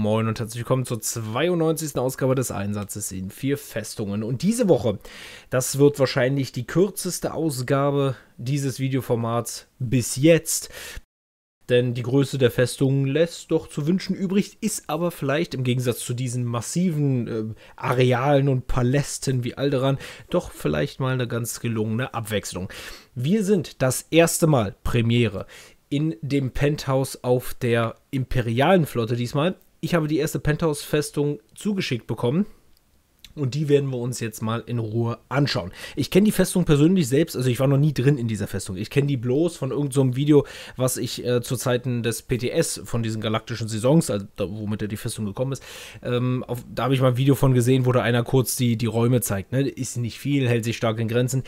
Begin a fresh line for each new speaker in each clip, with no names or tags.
Moin und herzlich willkommen zur 92. Ausgabe des Einsatzes in vier Festungen. Und diese Woche, das wird wahrscheinlich die kürzeste Ausgabe dieses Videoformats bis jetzt. Denn die Größe der Festungen lässt doch zu wünschen übrig, ist aber vielleicht im Gegensatz zu diesen massiven äh, Arealen und Palästen wie Alderan doch vielleicht mal eine ganz gelungene Abwechslung. Wir sind das erste Mal Premiere in dem Penthouse auf der imperialen Flotte diesmal ich habe die erste Penthouse-Festung zugeschickt bekommen. Und die werden wir uns jetzt mal in Ruhe anschauen. Ich kenne die Festung persönlich selbst, also ich war noch nie drin in dieser Festung. Ich kenne die bloß von irgendeinem so Video, was ich äh, zu Zeiten des PTS von diesen galaktischen Saisons, also da, womit er die Festung gekommen ist, ähm, auf, da habe ich mal ein Video von gesehen, wo da einer kurz die, die Räume zeigt. Ne? Ist nicht viel, hält sich stark in Grenzen.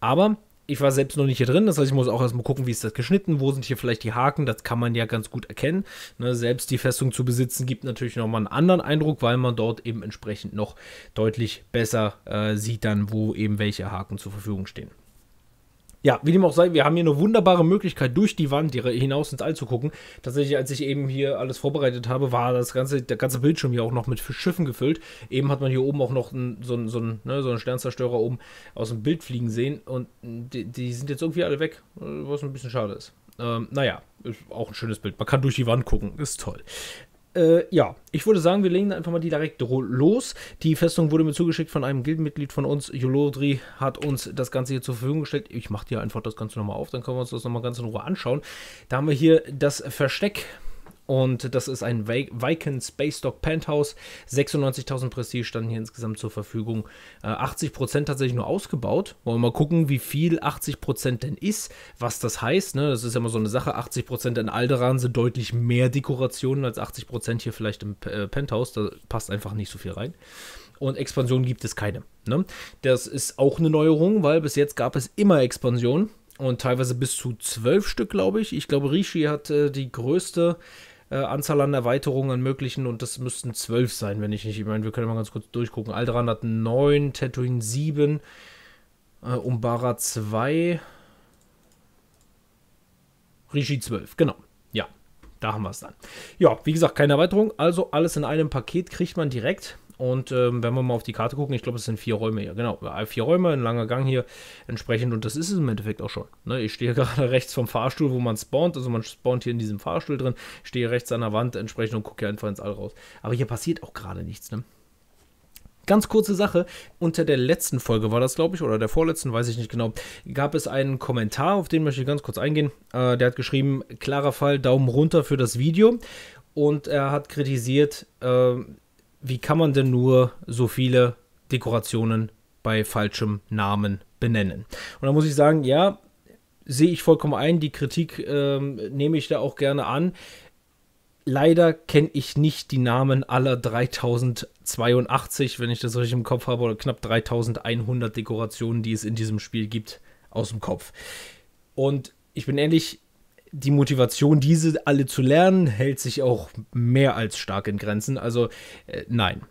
Aber ich war selbst noch nicht hier drin, das heißt, ich muss auch erstmal gucken, wie ist das geschnitten, wo sind hier vielleicht die Haken, das kann man ja ganz gut erkennen. Ne, selbst die Festung zu besitzen, gibt natürlich nochmal einen anderen Eindruck, weil man dort eben entsprechend noch deutlich besser äh, sieht dann, wo eben welche Haken zur Verfügung stehen. Ja, wie dem auch sei, wir haben hier eine wunderbare Möglichkeit, durch die Wand hinaus ins All zu gucken. Tatsächlich, als ich eben hier alles vorbereitet habe, war das ganze, der ganze Bildschirm hier auch noch mit Schiffen gefüllt. Eben hat man hier oben auch noch einen, so, einen, so, einen, ne, so einen Sternzerstörer oben aus dem Bild fliegen sehen. Und die, die sind jetzt irgendwie alle weg, was ein bisschen schade ist. Ähm, naja, ist auch ein schönes Bild. Man kann durch die Wand gucken, ist toll. Äh, ja, ich würde sagen, wir legen einfach mal direkt los. Die Festung wurde mir zugeschickt von einem Gildenmitglied von uns. Jolodri hat uns das Ganze hier zur Verfügung gestellt. Ich mache dir einfach das Ganze nochmal auf, dann können wir uns das nochmal ganz in Ruhe anschauen. Da haben wir hier das Versteck und das ist ein Viking Space Dock Penthouse. 96.000 Prestige standen hier insgesamt zur Verfügung. 80% äh, tatsächlich nur ausgebaut. Wollen wir mal gucken, wie viel 80% denn ist, was das heißt. Ne? Das ist ja immer so eine Sache. 80% in Alderan sind deutlich mehr Dekorationen als 80% hier vielleicht im äh, Penthouse. Da passt einfach nicht so viel rein und Expansion gibt es keine. Ne? Das ist auch eine Neuerung, weil bis jetzt gab es immer Expansion und teilweise bis zu zwölf Stück, glaube ich. Ich glaube, Rishi hat äh, die größte äh, Anzahl an Erweiterungen, möglichen und das müssten zwölf sein, wenn ich nicht. Ich meine, wir können mal ganz kurz durchgucken. Alderan hat 9, Tatooine 7, äh, Umbara 2, Rishi 12, genau. Ja, da haben wir es dann. Ja, wie gesagt, keine Erweiterung. Also alles in einem Paket kriegt man direkt. Und ähm, wenn wir mal auf die Karte gucken, ich glaube, es sind vier Räume hier. Genau, äh, vier Räume, ein langer Gang hier entsprechend. Und das ist es im Endeffekt auch schon. Ne? Ich stehe gerade rechts vom Fahrstuhl, wo man spawnt. Also man spawnt hier in diesem Fahrstuhl drin. Ich stehe rechts an der Wand entsprechend und gucke hier einfach ins All raus. Aber hier passiert auch gerade nichts. Ne? Ganz kurze Sache, unter der letzten Folge war das, glaube ich, oder der vorletzten, weiß ich nicht genau, gab es einen Kommentar, auf den möchte ich ganz kurz eingehen. Äh, der hat geschrieben, klarer Fall, Daumen runter für das Video. Und er hat kritisiert, äh, wie kann man denn nur so viele Dekorationen bei falschem Namen benennen? Und da muss ich sagen, ja, sehe ich vollkommen ein, die Kritik ähm, nehme ich da auch gerne an. Leider kenne ich nicht die Namen aller 3082, wenn ich das richtig im Kopf habe, oder knapp 3100 Dekorationen, die es in diesem Spiel gibt, aus dem Kopf. Und ich bin ehrlich, die Motivation, diese alle zu lernen, hält sich auch mehr als stark in Grenzen. Also äh, nein.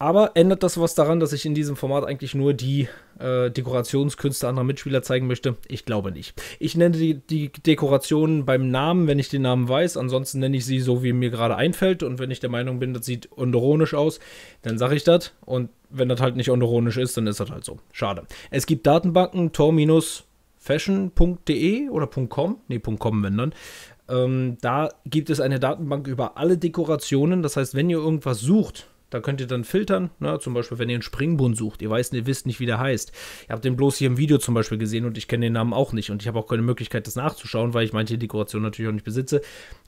Aber ändert das was daran, dass ich in diesem Format eigentlich nur die äh, Dekorationskünste anderer Mitspieler zeigen möchte? Ich glaube nicht. Ich nenne die, die Dekorationen beim Namen, wenn ich den Namen weiß. Ansonsten nenne ich sie so, wie mir gerade einfällt. Und wenn ich der Meinung bin, das sieht onderonisch aus, dann sage ich das. Und wenn das halt nicht onderonisch ist, dann ist das halt so. Schade. Es gibt Datenbanken, Tor minus fashion.de oder .com, nee, .com wenn dann, ähm, da gibt es eine Datenbank über alle Dekorationen. Das heißt, wenn ihr irgendwas sucht, da könnt ihr dann filtern, ne? zum Beispiel, wenn ihr einen Springbund sucht. Ihr, weiß, ihr wisst nicht, wie der heißt. Ihr habt den bloß hier im Video zum Beispiel gesehen und ich kenne den Namen auch nicht. Und ich habe auch keine Möglichkeit, das nachzuschauen, weil ich manche Dekorationen natürlich auch nicht besitze.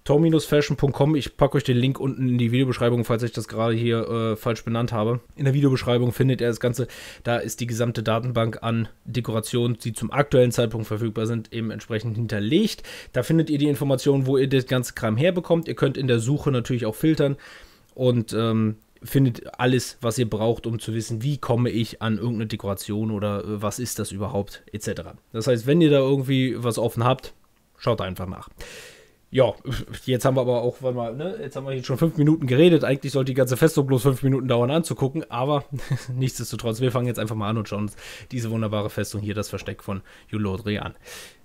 Tom-Fashion.com, ich packe euch den Link unten in die Videobeschreibung, falls ich das gerade hier äh, falsch benannt habe. In der Videobeschreibung findet ihr das Ganze. Da ist die gesamte Datenbank an Dekorationen, die zum aktuellen Zeitpunkt verfügbar sind, eben entsprechend hinterlegt. Da findet ihr die Informationen, wo ihr das ganze Kram herbekommt. Ihr könnt in der Suche natürlich auch filtern. Und ähm, findet alles, was ihr braucht, um zu wissen, wie komme ich an irgendeine Dekoration oder äh, was ist das überhaupt, etc. Das heißt, wenn ihr da irgendwie was offen habt, schaut einfach nach. Ja, jetzt haben wir aber auch, warte mal, ne, jetzt haben wir jetzt schon fünf Minuten geredet. Eigentlich sollte die ganze Festung bloß fünf Minuten dauern anzugucken, aber nichtsdestotrotz, wir fangen jetzt einfach mal an und schauen uns diese wunderbare Festung hier, das Versteck von Julodri an.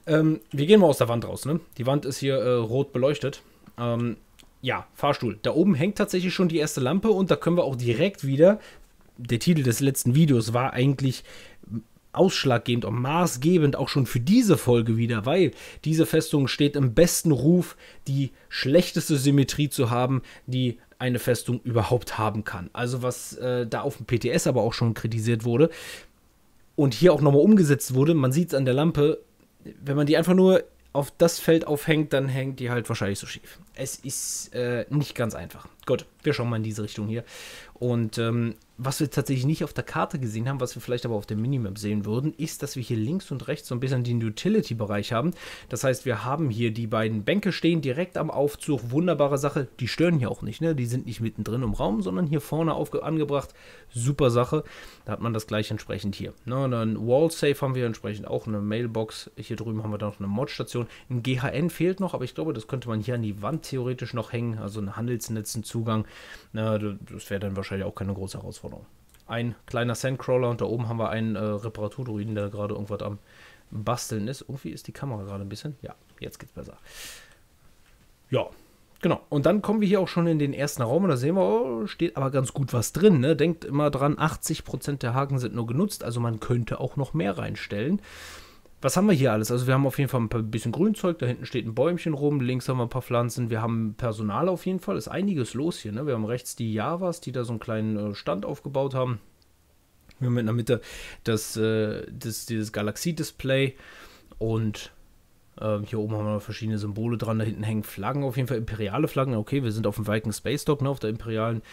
Ähm, wir gehen mal aus der Wand raus, ne? Die Wand ist hier äh, rot beleuchtet. Ähm, ja, Fahrstuhl. Da oben hängt tatsächlich schon die erste Lampe und da können wir auch direkt wieder. Der Titel des letzten Videos war eigentlich ausschlaggebend und maßgebend auch schon für diese Folge wieder, weil diese Festung steht im besten Ruf, die schlechteste Symmetrie zu haben, die eine Festung überhaupt haben kann. Also was äh, da auf dem PTS aber auch schon kritisiert wurde und hier auch nochmal umgesetzt wurde, man sieht es an der Lampe, wenn man die einfach nur auf das Feld aufhängt, dann hängt die halt wahrscheinlich so schief. Es ist äh, nicht ganz einfach gut, wir schauen mal in diese Richtung hier. Und ähm, was wir tatsächlich nicht auf der Karte gesehen haben, was wir vielleicht aber auf der Minimap sehen würden, ist, dass wir hier links und rechts so ein bisschen den Utility-Bereich haben. Das heißt, wir haben hier die beiden Bänke stehen, direkt am Aufzug. Wunderbare Sache. Die stören hier auch nicht, ne? Die sind nicht mittendrin im Raum, sondern hier vorne angebracht. Super Sache. Da hat man das gleich entsprechend hier. Ne? Und dann Wall-Safe haben wir entsprechend auch, eine Mailbox. Hier drüben haben wir dann noch eine Mod-Station. Ein GHN fehlt noch, aber ich glaube, das könnte man hier an die Wand theoretisch noch hängen. Also ein Handelsnetzen zu Zugang. das wäre dann wahrscheinlich auch keine große Herausforderung. Ein kleiner Sandcrawler und da oben haben wir einen äh, Reparaturdruiden, der gerade irgendwas am Basteln ist. Irgendwie ist die Kamera gerade ein bisschen. Ja, jetzt geht's besser. Ja, Genau. Und dann kommen wir hier auch schon in den ersten Raum und da sehen wir, oh, steht aber ganz gut was drin. Ne? Denkt immer dran, 80% der Haken sind nur genutzt, also man könnte auch noch mehr reinstellen was haben wir hier alles? Also wir haben auf jeden Fall ein bisschen Grünzeug, da hinten steht ein Bäumchen rum, links haben wir ein paar Pflanzen, wir haben Personal auf jeden Fall, ist einiges los hier. Ne? Wir haben rechts die Javas, die da so einen kleinen äh, Stand aufgebaut haben. Wir haben in der Mitte das, äh, das, dieses Galaxie-Display und ähm, hier oben haben wir verschiedene Symbole dran, da hinten hängen Flaggen, auf jeden Fall imperiale Flaggen. Okay, wir sind auf dem Viking Space Dock, ne, auf der imperialen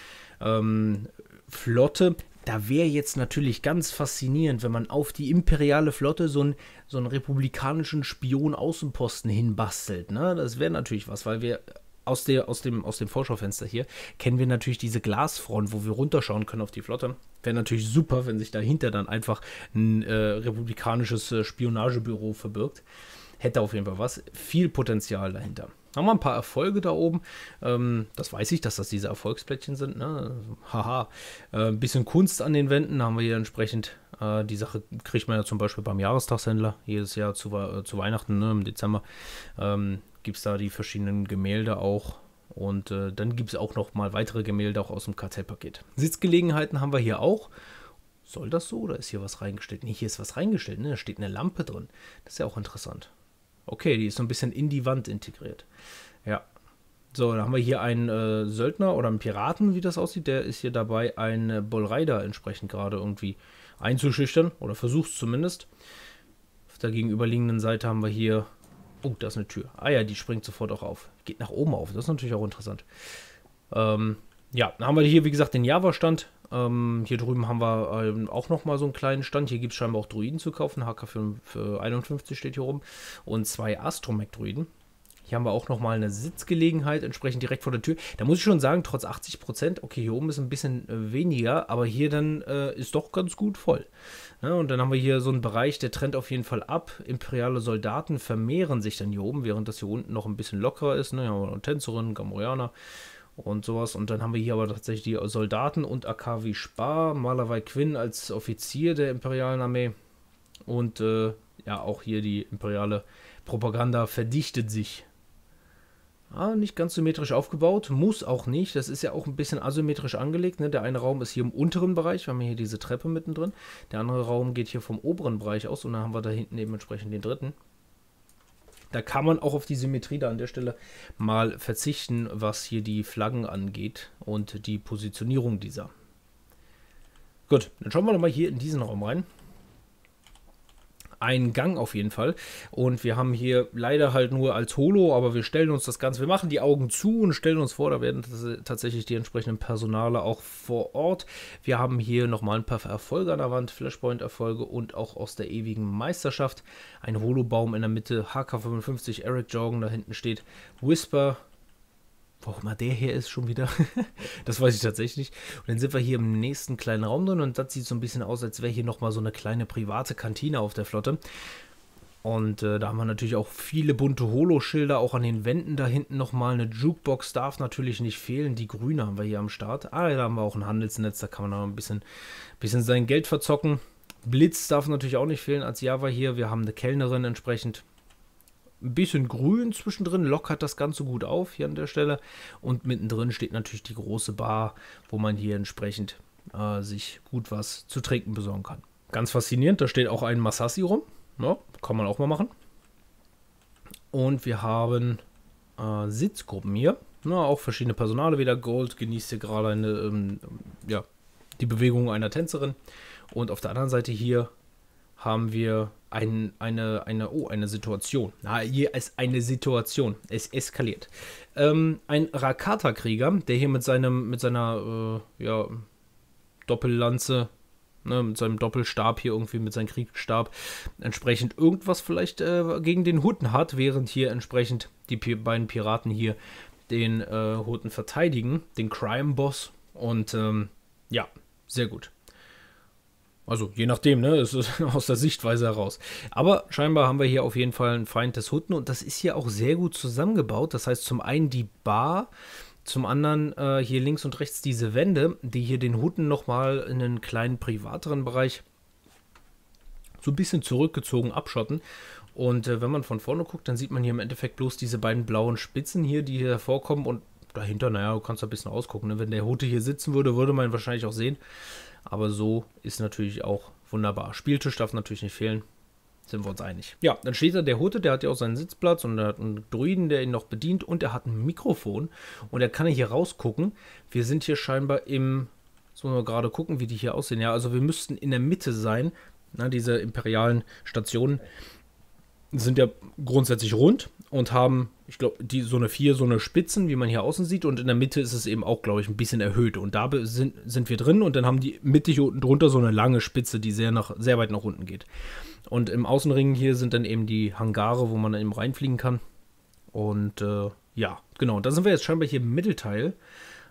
ähm, Flotte da wäre jetzt natürlich ganz faszinierend, wenn man auf die imperiale Flotte so einen, so einen republikanischen Spion-Außenposten hinbastelt. Ne? Das wäre natürlich was, weil wir aus, der, aus, dem, aus dem Vorschaufenster hier kennen wir natürlich diese Glasfront, wo wir runterschauen können auf die Flotte. Wäre natürlich super, wenn sich dahinter dann einfach ein äh, republikanisches äh, Spionagebüro verbirgt hätte auf jeden Fall was. Viel Potenzial dahinter. Haben wir ein paar Erfolge da oben. Ähm, das weiß ich, dass das diese Erfolgsplättchen sind. Ne? Haha. Äh, ein bisschen Kunst an den Wänden haben wir hier entsprechend. Äh, die Sache kriegt man ja zum Beispiel beim Jahrestagshändler jedes Jahr zu, äh, zu Weihnachten ne? im Dezember. Ähm, Gibt es da die verschiedenen Gemälde auch. Und äh, dann gibt es auch noch mal weitere Gemälde auch aus dem Kartellpaket. Sitzgelegenheiten haben wir hier auch. Soll das so oder ist hier was reingestellt? Nee, hier ist was reingestellt, ne? da steht eine Lampe drin. Das ist ja auch interessant. Okay, die ist so ein bisschen in die Wand integriert. Ja. So, dann haben wir hier einen äh, Söldner oder einen Piraten, wie das aussieht. Der ist hier dabei, einen äh, Bullrider entsprechend gerade irgendwie einzuschüchtern oder versucht zumindest. Auf der gegenüberliegenden Seite haben wir hier. Oh, da ist eine Tür. Ah ja, die springt sofort auch auf. Geht nach oben auf. Das ist natürlich auch interessant. Ähm, ja, dann haben wir hier, wie gesagt, den Java-Stand. Ähm, hier drüben haben wir ähm, auch nochmal so einen kleinen Stand. Hier gibt es scheinbar auch Druiden zu kaufen. HK 51 steht hier rum. Und zwei Astromech-Druiden. Hier haben wir auch nochmal eine Sitzgelegenheit, entsprechend direkt vor der Tür. Da muss ich schon sagen, trotz 80 Prozent, okay, hier oben ist ein bisschen äh, weniger, aber hier dann äh, ist doch ganz gut voll. Ja, und dann haben wir hier so einen Bereich, der trennt auf jeden Fall ab. Imperiale Soldaten vermehren sich dann hier oben, während das hier unten noch ein bisschen lockerer ist. Ne? Hier haben wir noch Tänzerinnen, Gamorianer und sowas. Und dann haben wir hier aber tatsächlich die Soldaten und Akavi Spar, Malawai Quinn als Offizier der imperialen Armee. Und äh, ja, auch hier die imperiale Propaganda verdichtet sich. Ah, nicht ganz symmetrisch aufgebaut, muss auch nicht. Das ist ja auch ein bisschen asymmetrisch angelegt. Ne? Der eine Raum ist hier im unteren Bereich, wir haben hier diese Treppe mittendrin. Der andere Raum geht hier vom oberen Bereich aus und dann haben wir da hinten eben entsprechend den dritten da kann man auch auf die Symmetrie da an der Stelle mal verzichten, was hier die Flaggen angeht und die Positionierung dieser. Gut, dann schauen wir nochmal hier in diesen Raum rein einen Gang auf jeden Fall. Und wir haben hier leider halt nur als Holo, aber wir stellen uns das Ganze, wir machen die Augen zu und stellen uns vor, da werden tatsächlich die entsprechenden Personale auch vor Ort. Wir haben hier nochmal ein paar Erfolge an der Wand, Flashpoint-Erfolge und auch aus der ewigen Meisterschaft. Ein Holobaum in der Mitte, HK55, Eric Jorgen, da hinten steht Whisper, Warum er der hier ist schon wieder, das weiß ich tatsächlich nicht. Und dann sind wir hier im nächsten kleinen Raum drin und das sieht so ein bisschen aus, als wäre hier nochmal so eine kleine private Kantine auf der Flotte. Und äh, da haben wir natürlich auch viele bunte Holo-Schilder, auch an den Wänden da hinten nochmal. Eine Jukebox darf natürlich nicht fehlen. Die grüne haben wir hier am Start. Ah, da haben wir auch ein Handelsnetz, da kann man noch ein bisschen, bisschen sein Geld verzocken. Blitz darf natürlich auch nicht fehlen als Java hier. Wir haben eine Kellnerin entsprechend ein bisschen grün zwischendrin, lockert das Ganze gut auf hier an der Stelle. Und mittendrin steht natürlich die große Bar, wo man hier entsprechend äh, sich gut was zu trinken besorgen kann. Ganz faszinierend, da steht auch ein Masassi rum. Ja, ne? kann man auch mal machen. Und wir haben äh, Sitzgruppen hier. Na, ne? auch verschiedene Personale wieder. Gold genießt hier gerade eine, ähm, ja, die Bewegung einer Tänzerin. Und auf der anderen Seite hier haben wir ein, eine, eine, oh, eine Situation. Na, hier ist eine Situation. Es eskaliert. Ähm, ein Rakata-Krieger, der hier mit seinem, mit seiner, äh, ja, Doppellanze, ne, mit seinem Doppelstab hier irgendwie, mit seinem Kriegsstab, entsprechend irgendwas vielleicht äh, gegen den Hutten hat, während hier entsprechend die P beiden Piraten hier den äh, Hutten verteidigen, den Crime-Boss. Und ähm, ja, sehr gut. Also je nachdem, ne? Es ist aus der Sichtweise heraus. Aber scheinbar haben wir hier auf jeden Fall einen Feind des Hutten und das ist hier auch sehr gut zusammengebaut. Das heißt zum einen die Bar, zum anderen äh, hier links und rechts diese Wände, die hier den Hutten nochmal in einen kleinen privateren Bereich so ein bisschen zurückgezogen abschotten. Und äh, wenn man von vorne guckt, dann sieht man hier im Endeffekt bloß diese beiden blauen Spitzen hier, die hier vorkommen. und dahinter, naja, du kannst da ein bisschen ausgucken. Ne? Wenn der Hute hier sitzen würde, würde man ihn wahrscheinlich auch sehen. Aber so ist natürlich auch wunderbar. Spieltisch darf natürlich nicht fehlen. Sind wir uns einig. Ja, dann steht da der Hutte, der hat ja auch seinen Sitzplatz und er hat einen Druiden, der ihn noch bedient und er hat ein Mikrofon und er kann hier rausgucken. Wir sind hier scheinbar im, so wir gerade gucken, wie die hier aussehen. Ja, also wir müssten in der Mitte sein, na, diese imperialen Stationen sind ja grundsätzlich rund und haben, ich glaube, die so eine vier, so eine Spitzen, wie man hier außen sieht. Und in der Mitte ist es eben auch, glaube ich, ein bisschen erhöht. Und da sind, sind wir drin und dann haben die mittig unten drunter so eine lange Spitze, die sehr, nach, sehr weit nach unten geht. Und im Außenring hier sind dann eben die Hangare, wo man dann eben reinfliegen kann. Und äh, ja, genau. Und da sind wir jetzt scheinbar hier im Mittelteil.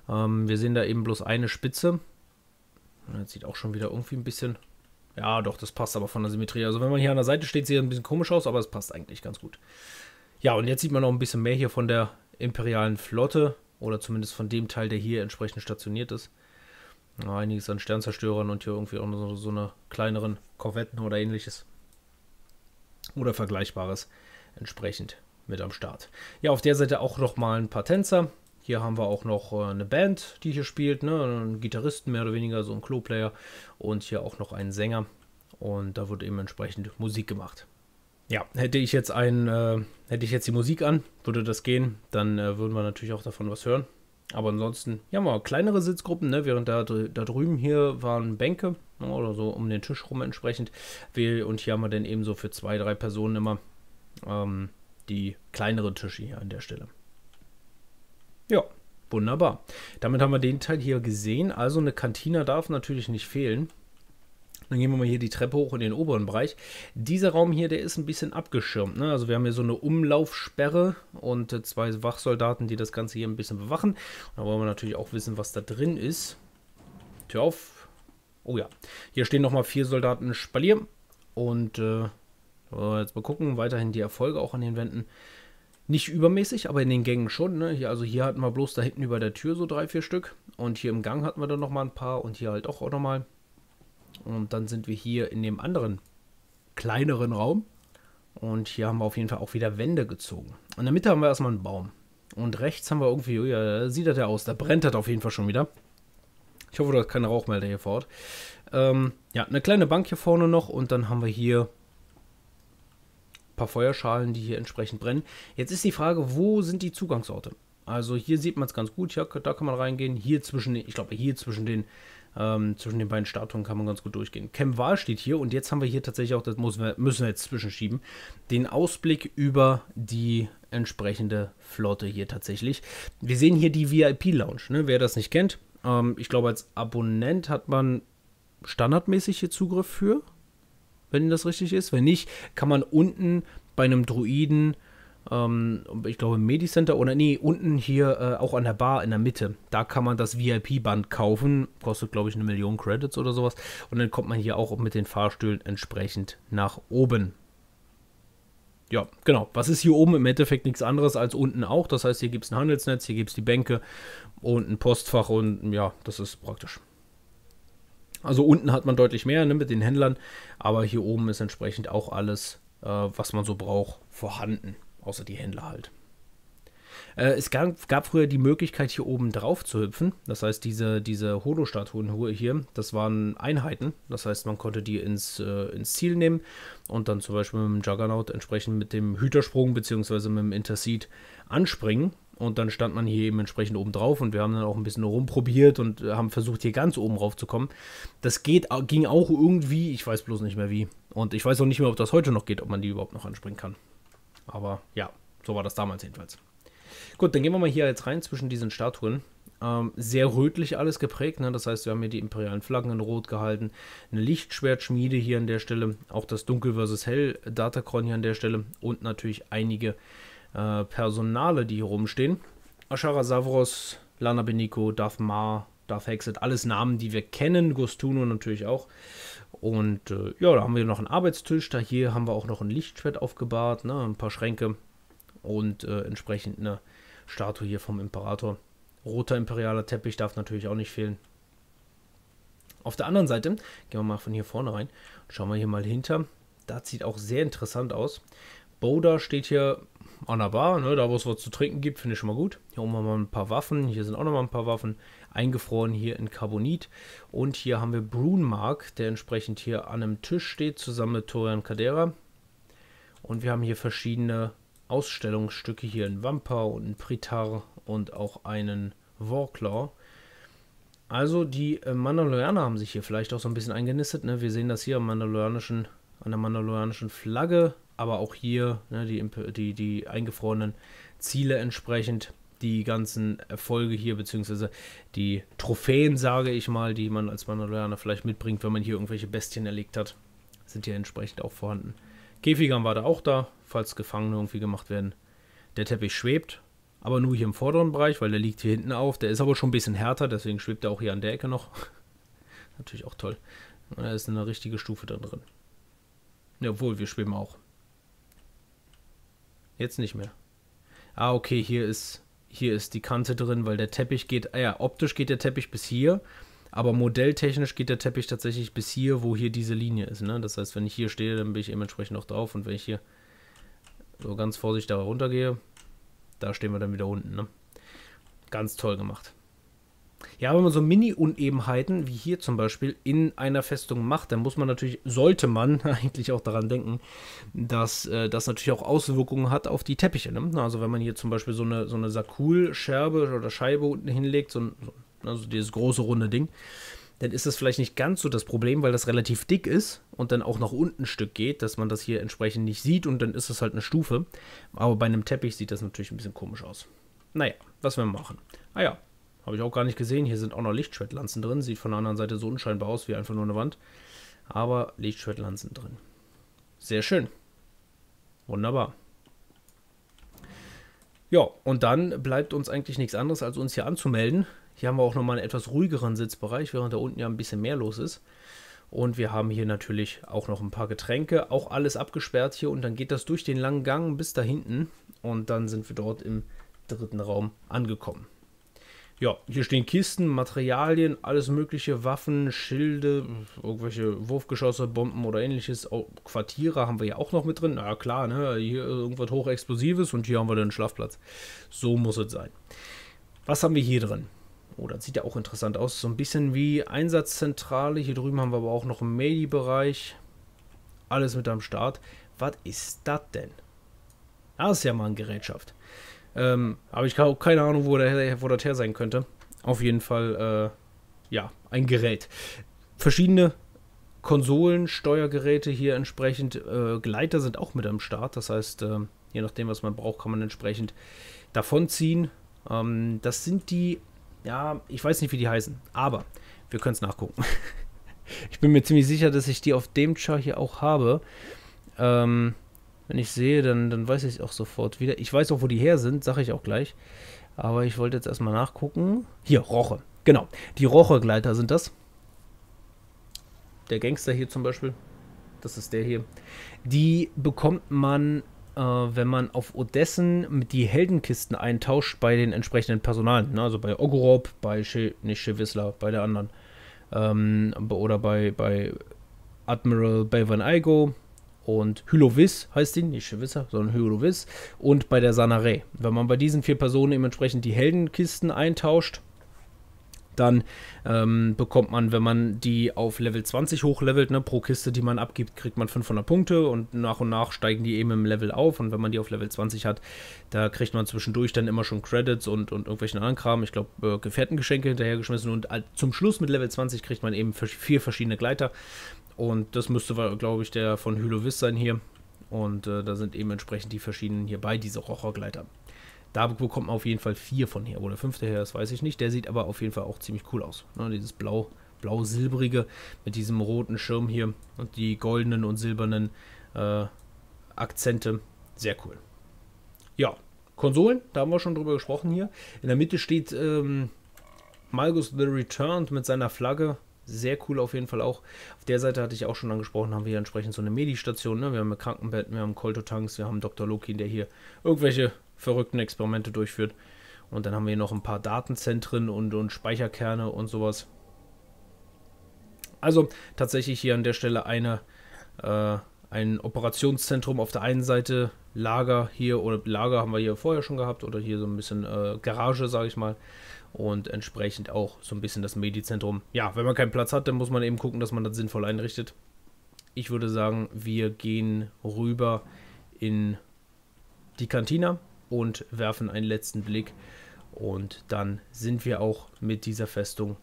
Ähm, wir sehen da eben bloß eine Spitze. Das sieht auch schon wieder irgendwie ein bisschen ja, doch, das passt aber von der Symmetrie. Also wenn man hier an der Seite steht, sieht es ein bisschen komisch aus, aber es passt eigentlich ganz gut. Ja, und jetzt sieht man noch ein bisschen mehr hier von der imperialen Flotte oder zumindest von dem Teil, der hier entsprechend stationiert ist. einiges an Sternzerstörern und hier irgendwie auch noch so, so eine kleineren Korvetten oder ähnliches. Oder vergleichbares entsprechend mit am Start. Ja, auf der Seite auch nochmal ein paar Tänzer. Hier haben wir auch noch äh, eine Band, die hier spielt, ne? einen Gitarristen mehr oder weniger, so ein Kloplayer und hier auch noch einen Sänger. Und da wird eben entsprechend Musik gemacht. Ja, hätte ich jetzt ein, äh, hätte ich jetzt die Musik an, würde das gehen, dann äh, würden wir natürlich auch davon was hören. Aber ansonsten, ja, mal kleinere Sitzgruppen, ne? während da, da drüben hier waren Bänke ne? oder so um den Tisch rum entsprechend. Und hier haben wir dann eben so für zwei, drei Personen immer ähm, die kleineren Tische hier an der Stelle. Ja, wunderbar. Damit haben wir den Teil hier gesehen. Also eine Kantine darf natürlich nicht fehlen. Dann gehen wir mal hier die Treppe hoch in den oberen Bereich. Dieser Raum hier, der ist ein bisschen abgeschirmt. Ne? Also wir haben hier so eine Umlaufsperre und äh, zwei Wachsoldaten, die das Ganze hier ein bisschen bewachen. da wollen wir natürlich auch wissen, was da drin ist. Tür auf. Oh ja. Hier stehen nochmal vier Soldaten Spalier. Und äh, jetzt mal gucken. Weiterhin die Erfolge auch an den Wänden. Nicht übermäßig, aber in den Gängen schon. Ne? Hier, also hier hatten wir bloß da hinten über der Tür so drei, vier Stück. Und hier im Gang hatten wir dann nochmal ein paar und hier halt auch, auch nochmal. Und dann sind wir hier in dem anderen, kleineren Raum. Und hier haben wir auf jeden Fall auch wieder Wände gezogen. In der Mitte haben wir erstmal einen Baum. Und rechts haben wir irgendwie, oh ja, da sieht das ja aus, da brennt das auf jeden Fall schon wieder. Ich hoffe, du hast keine Rauchmelder hier fort. Ähm, ja, eine kleine Bank hier vorne noch und dann haben wir hier paar Feuerschalen, die hier entsprechend brennen. Jetzt ist die Frage, wo sind die Zugangsorte? Also hier sieht man es ganz gut, ja, da kann man reingehen. Hier zwischen, ich glaube hier zwischen den, ähm, zwischen den beiden Statuen kann man ganz gut durchgehen. Camp Wahl steht hier und jetzt haben wir hier tatsächlich auch, das müssen wir, müssen wir jetzt zwischenschieben, den Ausblick über die entsprechende Flotte hier tatsächlich. Wir sehen hier die VIP-Lounge, ne? wer das nicht kennt. Ähm, ich glaube als Abonnent hat man standardmäßig hier Zugriff für wenn das richtig ist. Wenn nicht, kann man unten bei einem Druiden, ähm, ich glaube im Medicenter oder nee, unten hier äh, auch an der Bar in der Mitte, da kann man das VIP-Band kaufen. Kostet, glaube ich, eine Million Credits oder sowas. Und dann kommt man hier auch mit den Fahrstühlen entsprechend nach oben ja, genau. Was ist hier oben im Endeffekt nichts anderes als unten auch. Das heißt, hier gibt es ein Handelsnetz, hier gibt es die Bänke und ein Postfach und ja, das ist praktisch. Also unten hat man deutlich mehr ne, mit den Händlern, aber hier oben ist entsprechend auch alles, äh, was man so braucht, vorhanden, außer die Händler halt. Äh, es gab, gab, früher die Möglichkeit, hier oben drauf zu hüpfen. Das heißt, diese, diese Holo-Statuen hier, das waren Einheiten. Das heißt, man konnte die ins, äh, ins Ziel nehmen und dann zum Beispiel mit dem Juggernaut entsprechend mit dem Hütersprung bzw. mit dem Interseed anspringen und dann stand man hier eben entsprechend oben drauf und wir haben dann auch ein bisschen rumprobiert und äh, haben versucht, hier ganz oben rauf zu kommen. Das geht, ging auch irgendwie, ich weiß bloß nicht mehr wie. Und ich weiß auch nicht mehr, ob das heute noch geht, ob man die überhaupt noch anspringen kann. Aber ja, so war das damals jedenfalls. Gut, dann gehen wir mal hier jetzt rein zwischen diesen Statuen. Ähm, sehr rötlich alles geprägt, ne? das heißt, wir haben hier die imperialen Flaggen in Rot gehalten, eine Lichtschwertschmiede hier an der Stelle, auch das Dunkel versus Hell Datacron hier an der Stelle und natürlich einige äh, Personale, die hier rumstehen. Ashara Savros, Lana Beniko, Darth Ma, Darth Hexet, alles Namen, die wir kennen, Gustuno natürlich auch. Und äh, ja, da haben wir noch einen Arbeitstisch, da hier haben wir auch noch ein Lichtschwert aufgebahrt, ne, ein paar Schränke und äh, entsprechend eine Statue hier vom Imperator. Roter imperialer Teppich darf natürlich auch nicht fehlen. Auf der anderen Seite, gehen wir mal von hier vorne rein, schauen wir hier mal hinter. Das sieht auch sehr interessant aus. Boda steht hier an der Bar, ne, da wo es was zu trinken gibt, finde ich schon mal gut. Hier oben haben wir ein paar Waffen, hier sind auch nochmal ein paar Waffen eingefroren, hier in Carbonit. Und hier haben wir Brunmark, der entsprechend hier an einem Tisch steht, zusammen mit Torian Cadera. Und wir haben hier verschiedene Ausstellungsstücke, hier in Wampa und in Pritar und auch einen Warclaw. Also die äh, Mandalorianer haben sich hier vielleicht auch so ein bisschen eingenistet. Ne? Wir sehen das hier am mandalorianischen, an der mandalorianischen Flagge aber auch hier ne, die, die, die eingefrorenen Ziele entsprechend die ganzen Erfolge hier, beziehungsweise die Trophäen, sage ich mal, die man als Mandalorianer vielleicht mitbringt, wenn man hier irgendwelche Bestien erlegt hat, sind hier entsprechend auch vorhanden. Käfigern war da auch da, falls Gefangene irgendwie gemacht werden. Der Teppich schwebt, aber nur hier im vorderen Bereich, weil der liegt hier hinten auf. Der ist aber schon ein bisschen härter, deswegen schwebt er auch hier an der Ecke noch. Natürlich auch toll. Da ist eine richtige Stufe da drin. Ja, obwohl, wir schweben auch. Jetzt nicht mehr. Ah, okay, hier ist, hier ist die Kante drin, weil der Teppich geht, ah ja, optisch geht der Teppich bis hier, aber modelltechnisch geht der Teppich tatsächlich bis hier, wo hier diese Linie ist. Ne? Das heißt, wenn ich hier stehe, dann bin ich dementsprechend noch drauf und wenn ich hier so ganz vorsichtig da runtergehe, da stehen wir dann wieder unten. Ne? Ganz toll gemacht. Ja, wenn man so Mini-Unebenheiten wie hier zum Beispiel in einer Festung macht, dann muss man natürlich, sollte man eigentlich auch daran denken, dass äh, das natürlich auch Auswirkungen hat auf die Teppiche. Ne? Also wenn man hier zum Beispiel so eine, so eine Sakul-Scherbe oder Scheibe unten hinlegt, so ein, also dieses große runde Ding, dann ist das vielleicht nicht ganz so das Problem, weil das relativ dick ist und dann auch nach unten ein Stück geht, dass man das hier entsprechend nicht sieht und dann ist das halt eine Stufe. Aber bei einem Teppich sieht das natürlich ein bisschen komisch aus. Naja, was wir machen. Ah ja, habe ich auch gar nicht gesehen. Hier sind auch noch Lichtschwertlanzen drin. Sieht von der anderen Seite so unscheinbar aus wie einfach nur eine Wand. Aber Lichtschwertlanzen drin. Sehr schön. Wunderbar. Ja, und dann bleibt uns eigentlich nichts anderes, als uns hier anzumelden. Hier haben wir auch nochmal einen etwas ruhigeren Sitzbereich, während da unten ja ein bisschen mehr los ist. Und wir haben hier natürlich auch noch ein paar Getränke, auch alles abgesperrt hier. Und dann geht das durch den langen Gang bis da hinten. Und dann sind wir dort im dritten Raum angekommen. Ja, hier stehen Kisten, Materialien, alles mögliche, Waffen, Schilde, irgendwelche Wurfgeschosse, Bomben oder ähnliches. Auch Quartiere haben wir ja auch noch mit drin. Na klar, ne? hier irgendwas Hochexplosives und hier haben wir den Schlafplatz. So muss es sein. Was haben wir hier drin? Oh, das sieht ja auch interessant aus. So ein bisschen wie Einsatzzentrale. Hier drüben haben wir aber auch noch einen medi bereich Alles mit am Start. Was ist das denn? Das ist ja mal eine Gerätschaft. Ähm, aber ich habe auch keine Ahnung, wo, der, wo das her sein könnte. Auf jeden Fall, äh, ja, ein Gerät. Verschiedene Konsolen, Steuergeräte hier entsprechend. Äh, Gleiter sind auch mit am Start. Das heißt, äh, je nachdem, was man braucht, kann man entsprechend davonziehen. Ähm, das sind die, ja, ich weiß nicht, wie die heißen, aber wir können es nachgucken. ich bin mir ziemlich sicher, dass ich die auf dem Char hier auch habe. Ähm, wenn ich sehe, dann, dann weiß ich auch sofort wieder. Ich weiß auch, wo die her sind, sage ich auch gleich. Aber ich wollte jetzt erstmal nachgucken. Hier, Roche. Genau. Die Roche-Gleiter sind das. Der Gangster hier zum Beispiel. Das ist der hier. Die bekommt man, äh, wenn man auf Odessen mit die Heldenkisten eintauscht bei den entsprechenden Personalen. Ne? Also bei Ogorob, bei She nicht Schewissler, bei der anderen. Ähm, oder bei, bei Admiral Bevan Igo und Hylovis heißt ihn, nicht Chevisser, sondern Hylovis und bei der Sanare. Wenn man bei diesen vier Personen dementsprechend die Heldenkisten eintauscht, dann ähm, bekommt man, wenn man die auf Level 20 hochlevelt, ne, pro Kiste, die man abgibt, kriegt man 500 Punkte und nach und nach steigen die eben im Level auf. Und wenn man die auf Level 20 hat, da kriegt man zwischendurch dann immer schon Credits und, und irgendwelchen anderen Kram. Ich glaube, äh, Gefährtengeschenke hinterhergeschmissen und äh, zum Schluss mit Level 20 kriegt man eben vier verschiedene Gleiter. Und das müsste, glaube ich, der von Hylovis sein hier. Und äh, da sind eben entsprechend die verschiedenen hier bei, diese Rochergleiter. Da bekommt man auf jeden Fall vier von her. Oder fünfte her, das weiß ich nicht. Der sieht aber auf jeden Fall auch ziemlich cool aus. Ne? Dieses blau, blau-silbrige mit diesem roten Schirm hier und die goldenen und silbernen äh, Akzente. Sehr cool. Ja, Konsolen, da haben wir schon drüber gesprochen hier. In der Mitte steht ähm, Malgus the Returned mit seiner Flagge sehr cool auf jeden Fall auch. Auf der Seite hatte ich auch schon angesprochen, haben wir hier entsprechend so eine Medi-Station. Ne? Wir haben ein Krankenbett, wir haben Koltotanks, wir haben Dr. Loki, der hier irgendwelche verrückten Experimente durchführt. Und dann haben wir hier noch ein paar Datenzentren und, und Speicherkerne und sowas. Also tatsächlich hier an der Stelle eine äh, ein Operationszentrum auf der einen Seite, Lager hier oder Lager haben wir hier vorher schon gehabt oder hier so ein bisschen äh, Garage, sage ich mal. Und entsprechend auch so ein bisschen das Medizentrum. Ja, wenn man keinen Platz hat, dann muss man eben gucken, dass man das sinnvoll einrichtet. Ich würde sagen, wir gehen rüber in die Kantine und werfen einen letzten Blick. Und dann sind wir auch mit dieser Festung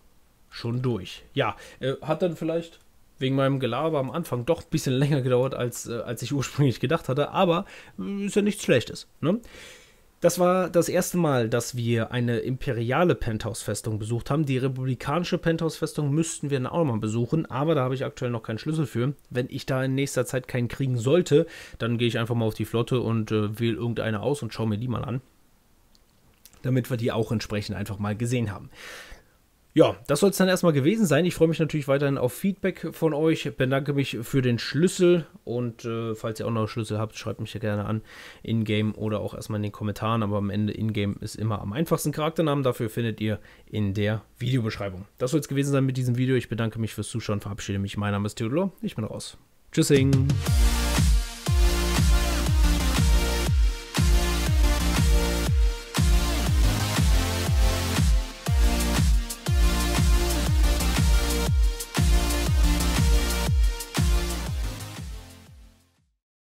schon durch. Ja, äh, hat dann vielleicht wegen meinem Gelaber am Anfang doch ein bisschen länger gedauert, als, äh, als ich ursprünglich gedacht hatte, aber äh, ist ja nichts Schlechtes. Ne? Das war das erste Mal, dass wir eine imperiale Penthouse-Festung besucht haben. Die republikanische Penthouse-Festung müssten wir dann auch mal besuchen, aber da habe ich aktuell noch keinen Schlüssel für. Wenn ich da in nächster Zeit keinen kriegen sollte, dann gehe ich einfach mal auf die Flotte und äh, wähle irgendeine aus und schaue mir die mal an damit wir die auch entsprechend einfach mal gesehen haben. Ja, das soll es dann erstmal gewesen sein. Ich freue mich natürlich weiterhin auf Feedback von euch. Bedanke mich für den Schlüssel und äh, falls ihr auch noch Schlüssel habt, schreibt mich ja gerne an. In-game oder auch erstmal in den Kommentaren. Aber am Ende in-game ist immer am einfachsten Charakternamen. Dafür findet ihr in der Videobeschreibung. Das soll es gewesen sein mit diesem Video. Ich bedanke mich fürs Zuschauen, verabschiede mich. Mein Name ist Theodor. Ich bin raus. Tschüssing.